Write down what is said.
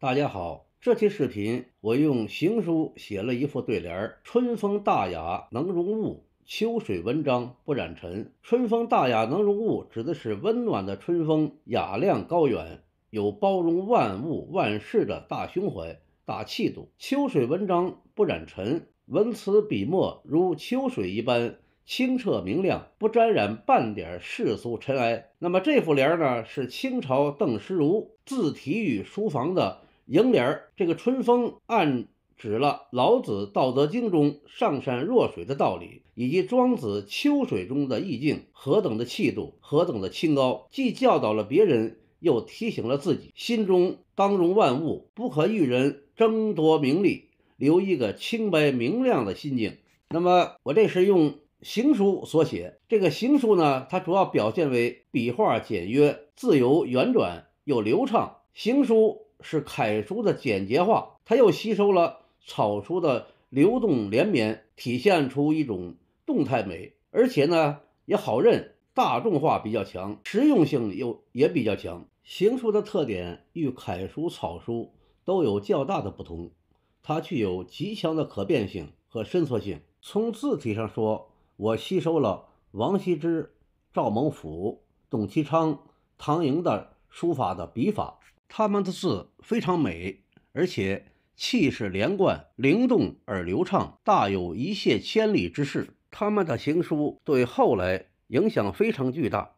大家好，这期视频我用行书写了一副对联儿：“春风大雅能容物，秋水文章不染尘。”春风大雅能容物，指的是温暖的春风，雅量高远，有包容万物万事的大胸怀、大气度。秋水文章不染尘，文辞笔墨如秋水一般清澈明亮，不沾染半点世俗尘埃。那么这副联儿呢，是清朝邓诗如自题与书房的。楹联儿这个春风暗指了老子《道德经》中“上善若水”的道理，以及庄子《秋水》中的意境，何等的气度，何等的清高，既教导了别人，又提醒了自己，心中当容万物，不可与人争夺名利，留一个清白明亮的心境。那么，我这是用行书所写，这个行书呢，它主要表现为笔画简约、自由、圆转又流畅。行书。是楷书的简洁化，它又吸收了草书的流动连绵，体现出一种动态美，而且呢也好认，大众化比较强，实用性又也比较强。行书的特点与楷书、草书都有较大的不同，它具有极强的可变性和伸缩性。从字体上说，我吸收了王羲之、赵孟頫、董其昌、唐寅的书法的笔法。他们的字非常美，而且气势连贯、灵动而流畅，大有一泻千里之势。他们的行书对后来影响非常巨大。